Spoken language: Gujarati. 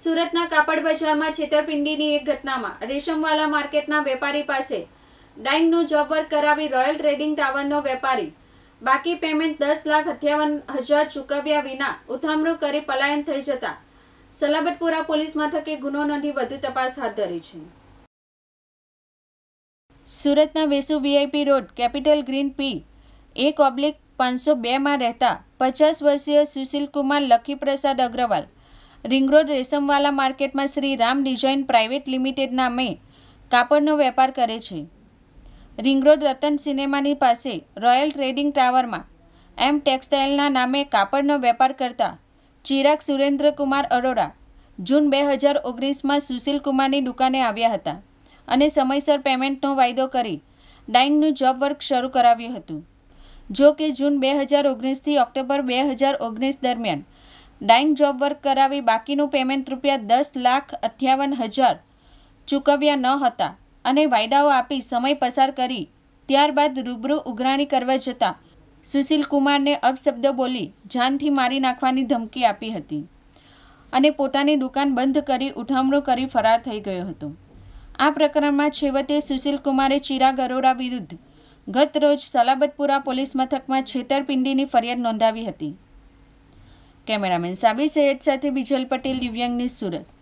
સુરતના કાપડ બજારમાં છેતરપિંડીની એક ઘટનામાં રેશમવાલા માર્કેટના વેપારી પાસે ડાઇંગનું જોબ વર્ક કરાવી રોયલ ટ્રેડિંગ ટાવરનો વેપારી બાકી પેમેન્ટ દસ લાખ અઠ્યાવન હજાર ચૂકવ્યા વિના ઉથામણું કરી પલાયન થઈ જતા સલાબતપુરા પોલીસ મથકે ગુનો નોંધી વધુ તપાસ હાથ ધરી છે સુરતના Vesu VIP road capital green P એક ઓબ્લિક પાંચસો બેમાં રહેતા પચાસ વર્ષીય સુશીલ કુમાર લખીપ્રસાદ અગ્રવાલ રિંગરોડ રેશમવાલા માર્કેટમાં Shri Ram design private limited નામે કાપડનો વેપાર કરે છે રિંગરોડ રતન સિનેમાની પાસે રોયલ ટ્રેડિંગ ટાવરમાં એમ ટેક્સટાઇલના નામે કાપડનો વેપાર કરતા ચિરાગ સુરેન્દ્રકુમાર અરોરા જૂન બે હજાર ઓગણીસમાં સુશીલકુમારની દુકાને આવ્યા હતા અને સમયસર પેમેન્ટનો વાયદો કરી ડાઇંગનું જોબ વર્ક શરૂ કરાવ્યું હતું જો કે જૂન બે હજાર ઓગણીસથી ઓક્ટોબર બે હજાર ઓગણીસ દરમિયાન ડાઈંગ જોબ વર્ક કરાવી બાકીનું પેમેન્ટ રૂપિયા દસ લાખ અઠ્યાવન હજાર ચૂકવ્યા ન હતા અને વાયદાઓ આપી સમય પસાર કરી ત્યારબાદ રૂબરૂ ઉઘરાણી કરવા જતાં સુશીલ કુમારને અપશબ્દ બોલી જાનથી મારી નાખવાની ધમકી આપી હતી અને પોતાની દુકાન બંધ કરી ઉઠામણું કરી ફરાર થઈ ગયો હતો આ પ્રકરણમાં છેવટે સુશીલ કુમારે ચિરાગ અરોરા વિરુદ્ધ ગત રોજ સલાબતપુરા પોલીસ મથકમાં છેતરપિંડીની ફરિયાદ નોંધાવી હતી કેમેરામેન સાબી સૈયદ સાથે બિજલ પટેલ દિવ્યાંગની સુરત